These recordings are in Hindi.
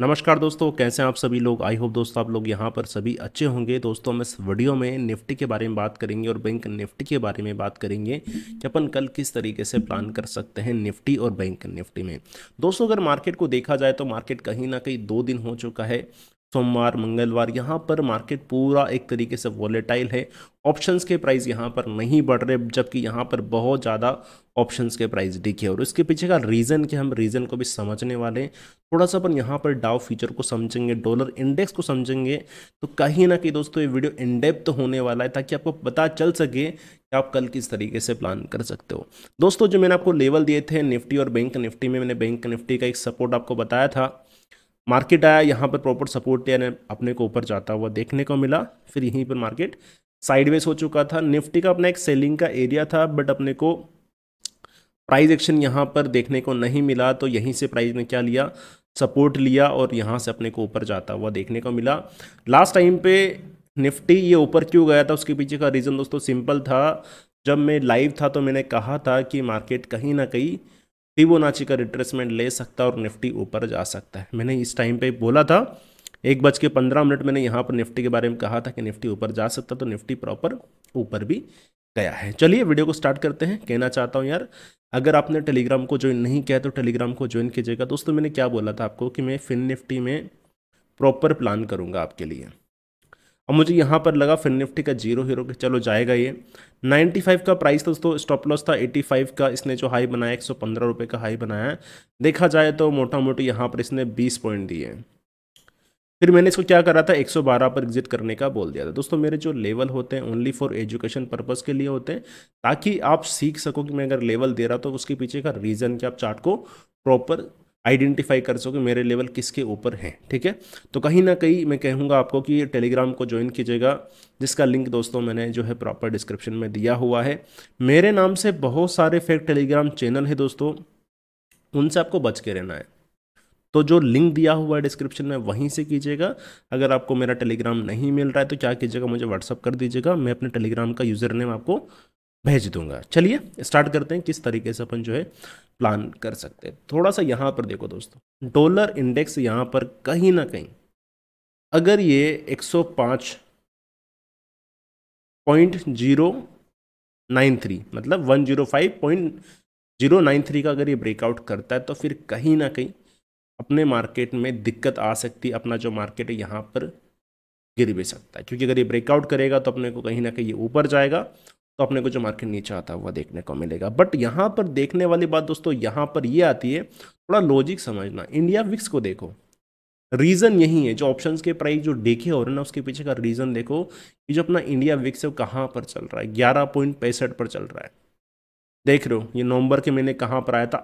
नमस्कार दोस्तों कैसे हैं आप सभी लोग आई होप दोस्तों आप लोग यहाँ पर सभी अच्छे होंगे दोस्तों हम इस वीडियो में निफ्टी के बारे में बात करेंगे और बैंक निफ्टी के बारे में बात करेंगे कि अपन कल किस तरीके से प्लान कर सकते हैं निफ्टी और बैंक निफ्टी में दोस्तों अगर मार्केट को देखा जाए तो मार्केट कहीं ना कहीं दो दिन हो चुका है सोमवार मंगलवार यहाँ पर मार्केट पूरा एक तरीके से वॉलेटाइल है ऑप्शंस के प्राइस यहाँ पर नहीं बढ़ रहे जबकि यहाँ पर बहुत ज़्यादा ऑप्शंस के प्राइस डिके और इसके पीछे का रीज़न के हम रीज़न को भी समझने वाले हैं थोड़ा सा अपन यहाँ पर डाव फीचर को समझेंगे डॉलर इंडेक्स को समझेंगे तो कहीं ना कहीं दोस्तों ये वीडियो इनडेप्थ तो होने वाला है ताकि आपको पता चल सके कि आप कल किस तरीके से प्लान कर सकते हो दोस्तों जो मैंने आपको लेवल दिए थे निफ्टी और बैंक निफ्टी में मैंने बैंक निफ्टी का एक सपोर्ट आपको बताया था मार्केट आया यहाँ पर प्रॉपर सपोर्ट यानी अपने को ऊपर जाता हुआ देखने को मिला फिर यहीं पर मार्केट साइडवेज हो चुका था निफ्टी का अपना एक सेलिंग का एरिया था बट अपने को प्राइस एक्शन यहाँ पर देखने को नहीं मिला तो यहीं से प्राइस ने क्या लिया सपोर्ट लिया और यहाँ से अपने को ऊपर जाता हुआ देखने को मिला लास्ट टाइम पे निफ्टी ये ऊपर क्यों गया था उसके पीछे का रीज़न दोस्तों सिंपल था जब मैं लाइव था तो मैंने कहा था कि मार्केट कहीं ना कहीं फिबोनाची का रिट्रेसमेंट ले सकता है और निफ्टी ऊपर जा सकता है मैंने इस टाइम पे बोला था एक बज के पंद्रह मिनट मैंने यहाँ पर निफ्टी के बारे में कहा था कि निफ्टी ऊपर जा सकता तो निफ्टी प्रॉपर ऊपर भी गया है चलिए वीडियो को स्टार्ट करते हैं कहना चाहता हूँ यार अगर आपने टेलीग्राम को ज्वाइन नहीं किया तो टेलीग्राम को ज्वाइन कीजिएगा दोस्तों मैंने क्या बोला था आपको कि मैं फिन निफ्टी में प्रॉपर प्लान करूँगा आपके लिए और मुझे यहाँ पर लगा फिर निफ्टी का जीरो हीरो के चलो जाएगा ये 95 का प्राइस था दोस्तों स्टॉप लॉस था 85 का इसने जो हाई बनाया एक सौ का हाई बनाया देखा जाए तो मोटा मोटी यहाँ पर इसने 20 पॉइंट दिए फिर मैंने इसको क्या करा था 112 पर एग्जिट करने का बोल दिया था दोस्तों मेरे जो लेवल होते हैं ओनली फॉर एजुकेशन पर्पज़ के लिए होते हैं ताकि आप सीख सको कि मैं अगर लेवल दे रहा तो उसके पीछे का रीज़न कि आप चार्ट को प्रॉपर आइडेंटिफाई कर सको मेरे लेवल किसके ऊपर हैं ठीक है तो कहीं ना कहीं मैं कहूँगा आपको कि टेलीग्राम को ज्वाइन कीजिएगा जिसका लिंक दोस्तों मैंने जो है प्रॉपर डिस्क्रिप्शन में दिया हुआ है मेरे नाम से बहुत सारे फेक टेलीग्राम चैनल है दोस्तों उनसे आपको बच के रहना है तो जो लिंक दिया हुआ है डिस्क्रिप्शन में वहीं से कीजिएगा अगर आपको मेरा टेलीग्राम नहीं मिल रहा है तो क्या कीजिएगा मुझे व्हाट्सअप कर दीजिएगा मैं अपने टेलीग्राम का यूज़र नेम आपको भेज दूंगा चलिए स्टार्ट करते हैं किस तरीके से अपन जो है प्लान कर सकते हैं थोड़ा सा यहाँ पर देखो दोस्तों डॉलर इंडेक्स यहाँ पर कहीं ना कहीं अगर ये 105.093 पॉइंट जीरो नाइन थ्री मतलब one zero five point zero nine three का अगर ये ब्रेकआउट करता है तो फिर कहीं ना कहीं अपने मार्केट में दिक्कत आ सकती है अपना जो मार्केट है यहाँ पर गिर भी सकता है क्योंकि अगर ये ब्रेकआउट करेगा तो अपने को कहीं ना कहीं ये ऊपर जाएगा तो अपने को जो मार्केट नीचे आता हुआ देखने को मिलेगा बट यहाँ पर देखने वाली बात दोस्तों यहाँ पर ये यह आती है थोड़ा लॉजिक समझना इंडिया विक्स को देखो रीज़न यही है जो ऑप्शन के प्राइस जो देखे हो रहे हैं ना उसके पीछे का रीज़न देखो कि जो अपना इंडिया विक्स है वो कहाँ पर चल रहा है ग्यारह पॉइंट पैंसठ पर चल रहा है देख रहे हो ये नवंबर के महीने कहाँ पर आया था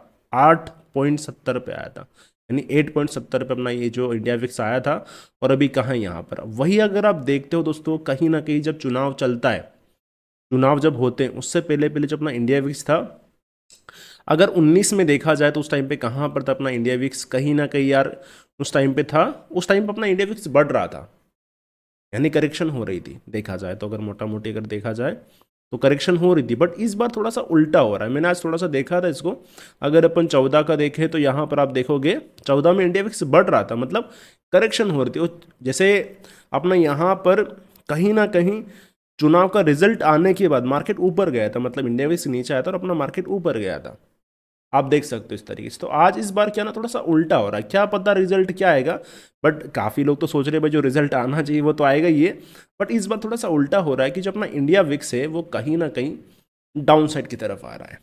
आठ पॉइंट सत्तर पे आया था यानी एट पॉइंट सत्तर पर अपना ये जो इंडिया विक्स आया था और अभी कहाँ यहाँ पर वही अगर आप देखते हो दोस्तों कहीं ना कहीं जब चुनाव चलता है चुनाव जब होते हैं उससे पहले पहले जो अपना इंडिया विक्स था अगर 19 में देखा जाए तो उस टाइम पे कहाँ पर था अपना इंडिया विक्स कहीं ना कहीं यार उस टाइम पे था उस टाइम पे अपना इंडिया विक्स बढ़ रहा था यानी करेक्शन हो रही थी देखा जाए तो अगर मोटा मोटी अगर देखा जाए तो करेक्शन हो रही थी बट इस बार थोड़ा सा उल्टा हो रहा है मैंने आज थोड़ा सा देखा था इसको अगर अपन चौदह का देखें तो यहाँ पर आप देखोगे चौदह में इंडिया विक्स बढ़ रहा था मतलब करेक्शन हो रही थी जैसे अपना यहाँ पर कहीं ना कहीं चुनाव का रिजल्ट आने के बाद मार्केट ऊपर गया था मतलब इंडिया भी नीचे आया था और अपना मार्केट ऊपर गया था आप देख सकते हो इस तरीके से तो आज इस बार क्या ना थोड़ा सा उल्टा हो रहा है क्या पता रिजल्ट क्या आएगा बट काफ़ी लोग तो सोच रहे भाई जो रिजल्ट आना चाहिए वो तो आएगा ये बट इस बार थोड़ा सा उल्टा हो रहा है कि जो अपना इंडिया विक्स है वो कहीं ना कहीं डाउन साइड की तरफ आ रहा है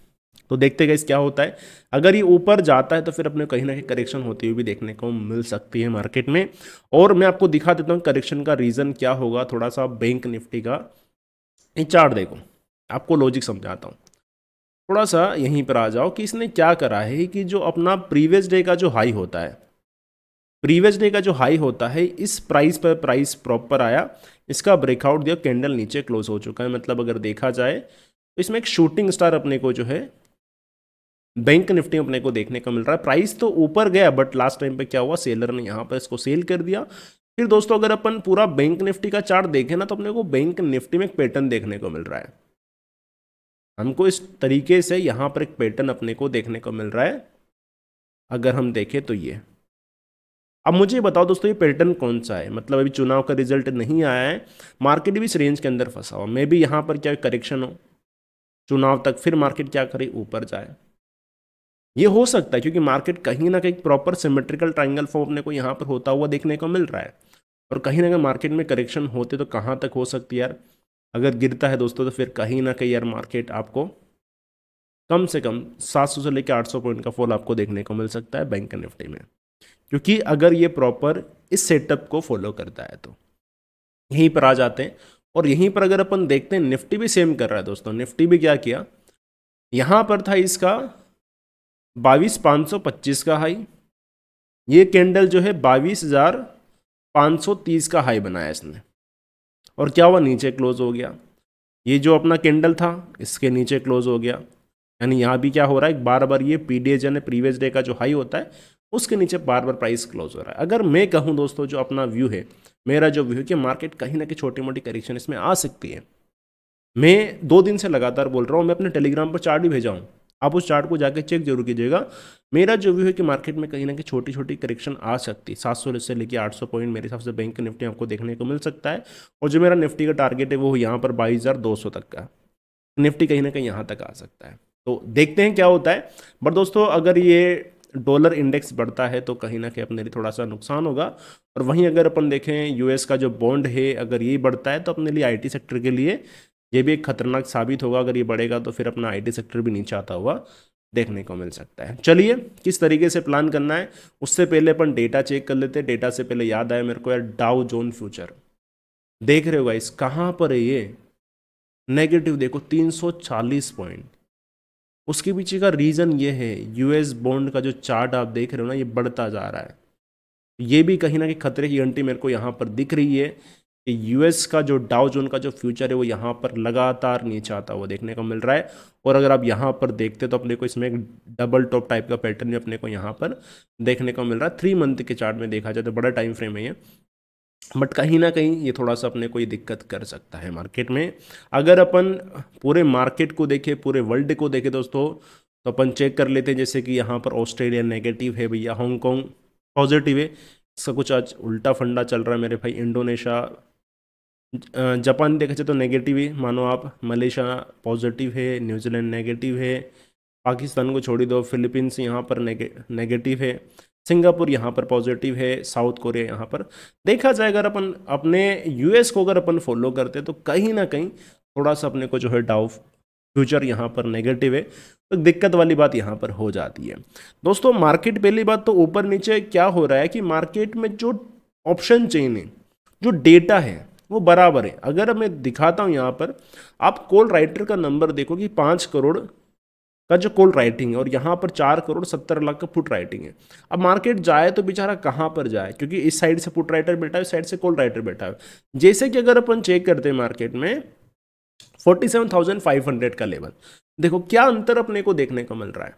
तो देखते गए क्या होता है अगर ये ऊपर जाता है तो फिर अपने कहीं ना कहीं करेक्शन होती हुई भी देखने को मिल सकती है मार्केट में और मैं आपको दिखा देता हूँ करेक्शन का रीज़न क्या होगा थोड़ा सा बैंक निफ्टी का ये चार्ट देखो आपको लॉजिक समझाता हूँ थोड़ा सा यहीं पर आ जाओ कि इसने क्या करा है कि जो अपना प्रीवियस डे का जो हाई होता है प्रीवियस डे का जो हाई होता है इस प्राइस पर प्राइस प्रॉपर आया इसका ब्रेकआउट दिया कैंडल नीचे क्लोज हो चुका है मतलब अगर देखा जाए तो इसमें एक शूटिंग स्टार अपने को जो है बैंक निफ्टी अपने को देखने को मिल रहा है प्राइस तो ऊपर गया बट लास्ट टाइम पे क्या हुआ सेलर ने यहाँ पर इसको सेल कर दिया फिर दोस्तों अगर अपन पूरा बैंक निफ्टी का चार्ट देखें ना तो अपने को बैंक निफ्टी में एक पैटर्न देखने को मिल रहा है हमको इस तरीके से यहाँ पर एक पैटर्न अपने को देखने को मिल रहा है अगर हम देखें तो ये अब मुझे बताओ दोस्तों ये पैटर्न कौन सा है मतलब अभी चुनाव का रिजल्ट नहीं आया है मार्केट भी इस रेंज के अंदर फंसा हुआ मे भी यहाँ पर क्या करेक्शन हो चुनाव तक फिर मार्केट क्या करे ऊपर जाए ये हो सकता है क्योंकि मार्केट कहीं ना कहीं प्रॉपर सिमेट्रिकल ट्राइंगल फॉर्म अपने को यहाँ पर होता हुआ देखने को मिल रहा है और कहीं ना कहीं मार्केट में करेक्शन होते तो कहाँ तक हो सकती है यार अगर गिरता है दोस्तों तो फिर कहीं ना कहीं यार मार्केट आपको कम से कम 700 से लेकर 800 पॉइंट का फॉल आपको देखने को मिल सकता है बैंक निफ्टी में क्योंकि अगर ये प्रॉपर इस सेटअप को फॉलो करता है तो यहीं पर आ जाते हैं और यहीं पर अगर अपन देखते हैं निफ्टी भी सेम कर रहा है दोस्तों निफ्टी भी क्या किया यहाँ पर था इसका बाईस पाँच सौ पच्चीस का हाई ये कैंडल जो है बाईस हज़ार पाँच सौ तीस का हाई बनाया इसने और क्या हुआ नीचे क्लोज़ हो गया ये जो अपना कैंडल था इसके नीचे क्लोज़ हो गया यानी यहाँ भी क्या हो रहा है बार बार ये पी डी यानी प्रीवियस डे का जो हाई होता है उसके नीचे बार बार प्राइस क्लोज हो रहा है अगर मैं कहूँ दोस्तों जो अपना व्यू है मेरा जो व्यू है कि मार्केट कहीं ना कहीं छोटी मोटी करेक्शन इसमें आ सकती है मैं दो दिन से लगातार बोल रहा हूँ मैं अपने टेलीग्राम पर चार्ट भी भेजा हूँ आप उस चार्ट को जाके चेक जरूर कीजिएगा मेरा जो व्यू है कि मार्केट में कहीं ना कहीं छोटी छोटी करेक्शन आ सकती है सात सौ से लेकर आठ सौ पॉइंट मेरे हिसाब से बैंक के निफ्टी आपको देखने को मिल सकता है और जो मेरा निफ्टी का टारगेट है वो यहाँ पर बाईस हज़ार दो सौ तक का निफ्टी कहीं ना कहीं यहाँ तक आ सकता है तो देखते हैं क्या होता है बट दोस्तों अगर ये डॉलर इंडेक्स बढ़ता है तो कहीं ना कहीं अपने लिए थोड़ा सा नुकसान होगा और वहीं अगर अपन देखें यूएस का जो बॉन्ड है अगर ये बढ़ता है तो अपने लिए आईटी सेक्टर के लिए ये भी एक खतरनाक साबित होगा अगर ये बढ़ेगा तो फिर अपना आईटी सेक्टर भी नीचे आता हुआ देखने को मिल सकता है चलिए किस तरीके से प्लान करना है उससे पहले अपन डेटा चेक कर लेते हैं डेटा से पहले याद आया मेरे को यार डाउ जोन फ्यूचर देख रहे हो गाइस कहाँ पर है ये नेगेटिव देखो 340 पॉइंट उसके पीछे का रीज़न ये है यूएस बॉन्ड का जो चार्ट आप देख रहे हो ना ये बढ़ता जा रहा है ये भी कहीं ना कहीं खतरे की घंटी मेरे को यहाँ पर दिख रही है कि यूएस का जो डाउ जोन का जो फ्यूचर है वो यहाँ पर लगातार नीचे आता हुआ देखने को मिल रहा है और अगर आप यहाँ पर देखते तो अपने को इसमें एक डबल टॉप टाइप का पैटर्न भी अपने को यहाँ पर देखने को मिल रहा है थ्री मंथ के चार्ट में देखा जाए तो बड़ा टाइम फ्रेम है ये बट कहीं ना कहीं ये थोड़ा सा अपने को ये दिक्कत कर सकता है मार्केट में अगर अपन पूरे मार्केट को देखें पूरे वर्ल्ड को देखें दोस्तों तो अपन चेक कर लेते हैं जैसे कि यहाँ पर ऑस्ट्रेलिया नेगेटिव है भैया हांगकॉन्ग पॉजिटिव है इसका कुछ आज उल्टा फंडा चल रहा है मेरे भाई इंडोनेशिया जापान देखा जाए तो नेगेटिव है मानो आप मलेशिया पॉजिटिव है न्यूजीलैंड नेगेटिव है पाकिस्तान को छोड़ी दो फिलीपींस यहाँ पर नेगे, नेगेटिव है सिंगापुर यहाँ पर पॉजिटिव है साउथ कोरिया यहाँ पर देखा जाए अगर अपन अपने यूएस को अगर अपन फॉलो करते तो कहीं ना कहीं थोड़ा सा अपने को जो है डाउ फ्यूचर यहाँ पर नेगेटिव है तो दिक्कत वाली बात यहाँ पर हो जाती है दोस्तों मार्केट पहली बात तो ऊपर नीचे क्या हो रहा है कि मार्केट में जो ऑप्शन चेन है जो डेटा है वो बराबर है अगर मैं दिखाता हूँ यहाँ पर आप कॉल राइटर का नंबर देखो कि पाँच करोड़ का जो कॉल राइटिंग है और यहाँ पर चार करोड़ सत्तर लाख का पुट राइटिंग है अब मार्केट जाए तो बेचारा कहाँ पर जाए क्योंकि इस साइड से पुट राइटर बैठा है इस साइड से कॉल राइटर बैठा है जैसे कि अगर अपन चेक करते हैं मार्केट में forty seven thousand five hundred का लेवल देखो क्या अंतर अपने को देखने को मिल रहा है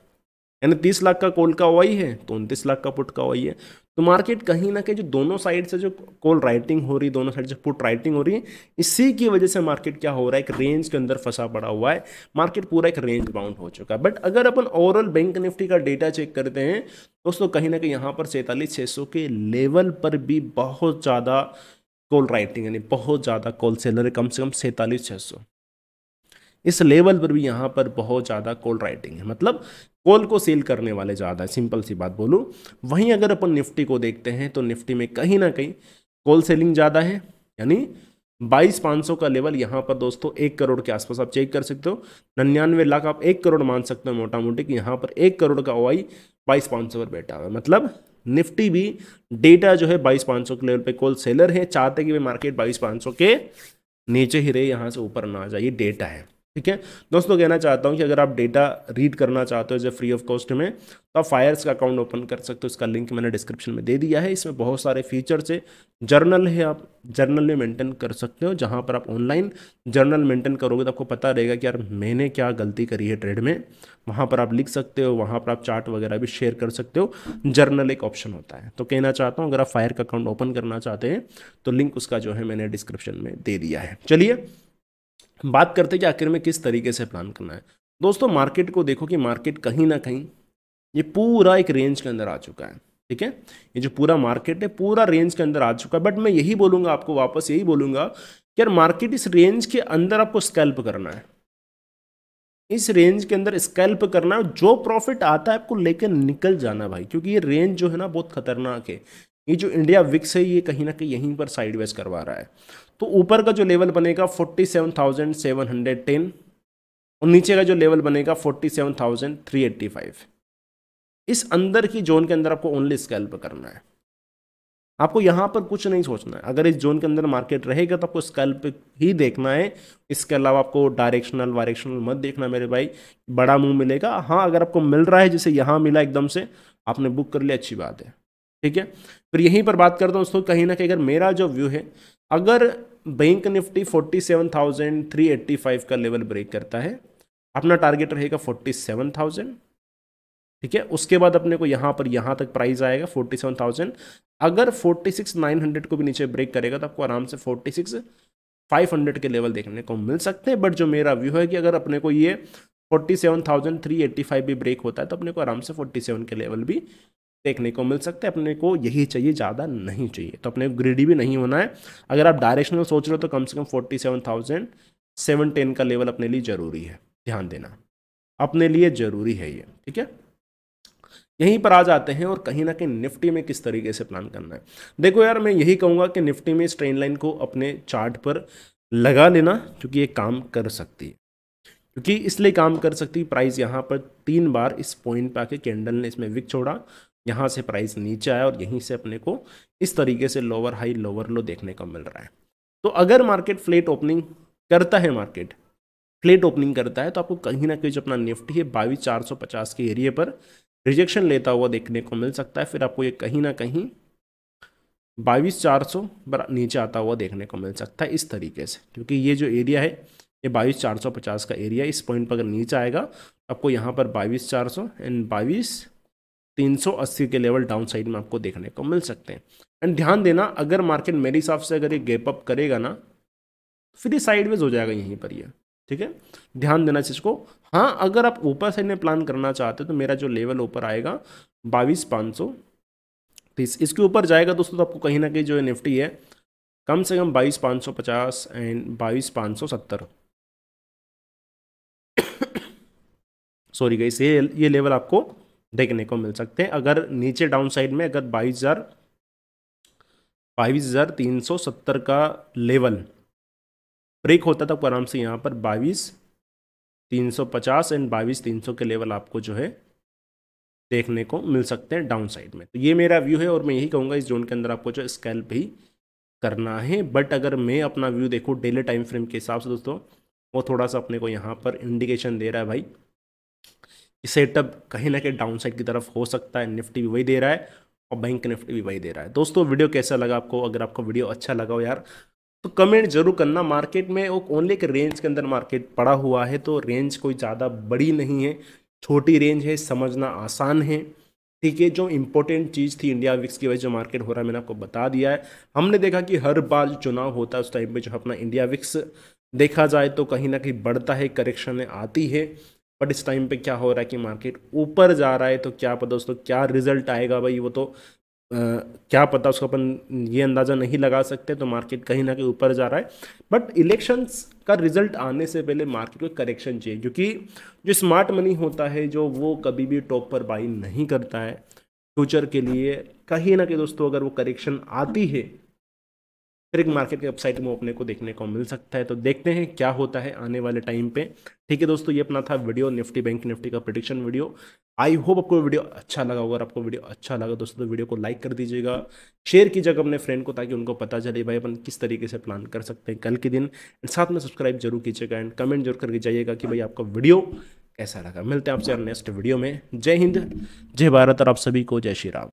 यानी तीस लाख का कॉल का वही है तो उनतीस लाख का पुट का वही है तो मार्केट कहीं ना कहीं जो दोनों साइड से जो कॉल राइटिंग हो रही है दोनों साइड से पुट राइटिंग हो रही है इसी की वजह से मार्केट क्या हो रहा है एक रेंज के अंदर फंसा पड़ा हुआ है मार्केट पूरा एक रेंज बाउंड हो चुका है बट अगर अपन ओवरऑल बैंक निफ्टी का डेटा चेक करते हैं दोस्तों कहीं ना कहीं यहाँ पर सैंतालीस छः के लेवल पर भी बहुत ज़्यादा कॉल राइटिंग यानी बहुत ज़्यादा कॉल सेलर है कम से कम सैंतालीस छः सौ इस लेवल पर भी यहाँ पर बहुत ज़्यादा कोल राइटिंग है मतलब कोल को सेल करने वाले ज़्यादा है सिंपल सी बात बोलूँ वहीं अगर अपन निफ्टी को देखते हैं तो निफ्टी में कहीं ना कहीं कोल सेलिंग ज़्यादा है यानी बाईस पाँच सौ का लेवल यहाँ पर दोस्तों एक करोड़ के आसपास आप चेक कर सकते हो नन्यानवे लाख आप एक करोड़ मान सकते हो मोटा मोटी कि यहाँ पर एक करोड़ का ओ आई बाईस पाँच सौ पर बैठा हुआ है मतलब निफ्टी भी डेटा जो है बाईस पाँच सौ के लेवल पे कॉल सेलर है चाहते कि वे मार्केट बाईस पाँच सौ के नीचे ही रहे यहाँ से ऊपर ना आ जाए ये डेटा है ठीक है दोस्तों कहना चाहता हूँ कि अगर आप डेटा रीड करना चाहते हो जैसे फ्री ऑफ कॉस्ट में तो आप फायर्स का अकाउंट ओपन कर सकते हो इसका लिंक मैंने डिस्क्रिप्शन में दे दिया है इसमें बहुत सारे फीचर्स है जर्नल है आप जर्नल में मेंटेन कर सकते हो जहाँ पर आप ऑनलाइन जर्नल मेंटेन करोगे तो आपको पता रहेगा कि यार मैंने क्या गलती करी है ट्रेड में वहाँ पर आप लिख सकते हो वहाँ पर आप चार्ट वगैरह भी शेयर कर सकते हो जर्नल एक ऑप्शन होता है तो कहना चाहता हूँ अगर आप फायर का अकाउंट ओपन करना चाहते हैं तो लिंक उसका जो है मैंने डिस्क्रिप्शन में दे दिया है चलिए बात करते कि आखिर में किस तरीके से प्लान करना है दोस्तों मार्केट को देखो कि मार्केट कहीं ना कहीं ये पूरा एक रेंज के अंदर आ चुका है ठीक है ये जो पूरा मार्केट है पूरा रेंज के अंदर आ चुका है बट मैं यही बोलूंगा आपको वापस यही बोलूंगा कि यार मार्केट इस रेंज के अंदर आपको स्कैल्प करना है इस रेंज के अंदर स्कैल्प करना है जो प्रॉफिट आता है आपको लेकर निकल जाना भाई क्योंकि ये रेंज जो है ना बहुत खतरनाक है ये जो इंडिया विक्स है ये कहीं ना कहीं यहीं पर साइडवेज करवा रहा है तो ऊपर का जो लेवल बनेगा forty seven thousand seven hundred ten और नीचे का जो लेवल बनेगा forty seven thousand three eighty five इस अंदर की जोन के अंदर आपको ओनली स्कैल्प करना है आपको यहाँ पर कुछ नहीं सोचना है अगर इस जोन के अंदर मार्केट रहेगा तो आपको स्कैल्प ही देखना है इसके अलावा आपको डायरेक्शनल वायरेक्शनल मत देखना मेरे भाई बड़ा मुंह मिलेगा हाँ अगर आपको मिल रहा है जैसे यहाँ मिला एकदम से आपने बुक कर लिया अच्छी बात है ठीक है फिर यहीं पर बात करता हूँ दोस्तों कहीं ना कहीं अगर मेरा जो व्यू है अगर बैंक निफ्टी 47,385 का लेवल ब्रेक करता है अपना टारगेट रहेगा 47,000 ठीक है उसके बाद अपने को यहाँ पर यहाँ तक प्राइस आएगा 47,000 अगर 46,900 को भी नीचे ब्रेक करेगा तो आपको आराम से 46,500 के लेवल देखने को मिल सकते हैं बट जो मेरा व्यू है कि अगर अपने को ये 47,385 भी ब्रेक होता है तो अपने को आराम से 47 के लेवल भी देखने को मिल सकते हैं अपने को यही चाहिए ज़्यादा नहीं चाहिए तो अपने ग्रेडी भी नहीं होना है अगर आप डायरेक्शनल सोच रहे हो तो कम से कम forty seven thousand seven ten का लेवल अपने लिए ज़रूरी है ध्यान देना अपने लिए ज़रूरी है ये ठीक है यहीं पर आ जाते हैं और कहीं ना कहीं निफ्टी में किस तरीके से प्लान करना है देखो यार मैं यही कहूँगा कि निफ्टी में इस ट्रेन लाइन को अपने चार्ट पर लगा लेना क्योंकि ये काम कर सकती है क्योंकि इसलिए काम कर सकती प्राइस यहाँ पर तीन बार इस पॉइंट पर आके कैंडल ने इसमें विक छोड़ा यहाँ से प्राइस नीचे आया और यहीं से अपने को इस तरीके से लोअर हाई लोअर लो देखने को मिल रहा है तो अगर मार्केट फ्लेट ओपनिंग करता है मार्केट फ्लेट ओपनिंग करता है तो आपको कहीं ना कहीं जो अपना निफ्टी है बाईस चार सौ पचास के एरिए पर रिजेक्शन लेता हुआ देखने को मिल सकता है फिर आपको ये कहीं ना कहीं बाईस चार सौ पर नीचे आता हुआ देखने को मिल सकता है इस तरीके से क्योंकि ये जो एरिया है ये बाईस चार सौ पचास का एरिया इस पॉइंट पर अगर नीचे आएगा आपको यहाँ पर बाईस चार सौ एंड बाईस 380 के लेवल डाउन साइड में आपको देखने को मिल सकते हैं एंड ध्यान देना अगर मार्केट मेरे हिसाब से अगर ये गैप अप करेगा ना फिर ये साइडवेज हो जाएगा यहीं पर ये ठीक है ध्यान देना चीज़ को हाँ अगर आप ऊपर साइड में प्लान करना चाहते हो तो मेरा जो लेवल ऊपर आएगा बाईस पाँच सौ तीस इसके ऊपर जाएगा दोस्तों तो आपको कहीं ना कहीं जो निफ्टी है कम से कम बाईस पाँच सौ पचास एंड बाईस पाँच सौ सत्तर सॉरी गई ये ये लेवल आपको देखने को मिल सकते हैं अगर नीचे डाउन साइड में अगर बाईस हज़ार बाईस हज़ार तीन सौ सत्तर का लेवल ब्रेक होता था तो आराम से यहाँ पर बाईस तीन सौ पचास एंड बाईस तीन सौ के लेवल आपको जो है देखने को मिल सकते हैं डाउन साइड में तो ये मेरा व्यू है और मैं यही कहूँगा इस जोन के अंदर आपको जो स्कैल्प भी करना है बट अगर मैं अपना व्यू देखूँ डेली टाइम फ्रेम के हिसाब से दोस्तों वो थोड़ा सा अपने को यहाँ पर इंडिकेशन दे रहा है भाई सेटअप कहीं ना कहीं डाउन साइड की तरफ हो सकता है निफ्टी भी वही दे रहा है और बैंक निफ्टी भी वही दे रहा है दोस्तों वीडियो कैसा लगा आपको अगर आपको वीडियो अच्छा लगा हो यार तो कमेंट जरूर करना मार्केट में वो ओनली एक रेंज के अंदर मार्केट पड़ा हुआ है तो रेंज कोई ज़्यादा बड़ी नहीं है छोटी रेंज है समझना आसान है ठीक है जो इंपॉर्टेंट चीज़ थी इंडिया विक्स की वजह जो मार्केट हो रहा है मैंने आपको बता दिया है हमने देखा कि हर बार चुनाव होता है उस टाइम पर जो अपना इंडिया विक्स देखा जाए तो कहीं ना कहीं बढ़ता है करेक्शन आती है बट इस टाइम पे क्या हो रहा है कि मार्केट ऊपर जा रहा है तो क्या पता दोस्तों क्या रिजल्ट आएगा भाई वो तो आ, क्या पता उसको अपन ये अंदाज़ा नहीं लगा सकते तो मार्केट कहीं ना कहीं ऊपर जा रहा है बट इलेक्शंस का रिजल्ट आने से पहले मार्केट को करेक्शन चाहिए क्योंकि जो स्मार्ट मनी होता है जो वो कभी भी टॉप पर बाई नहीं करता है फ्यूचर के लिए कहीं ना कहीं दोस्तों अगर वो करेक्शन आती है ट्रिक मार्केट के वेबसाइट में अपने को देखने को मिल सकता है तो देखते हैं क्या होता है आने वाले टाइम पे ठीक है दोस्तों ये अपना था वीडियो निफ्टी बैंक निफ्टी का प्रोडिक्शन वीडियो आई होप आपको वीडियो अच्छा लगा होगा और आपको वीडियो अच्छा लगा दोस्तों तो वीडियो को लाइक कर दीजिएगा शेयर कीजिएगा अपने फ्रेंड को ताकि उनको पता चले भाई अपन किस तरीके से प्लान कर सकते हैं कल के दिन साथ में सब्सक्राइब जरूर कीजिएगा एंड कमेंट जरूर करके जाइएगा कि भाई आपका वीडियो कैसा लगा मिलते हैं आपसे नेक्स्ट वीडियो में जय हिंद जय भारत और आप सभी को जय श्री राम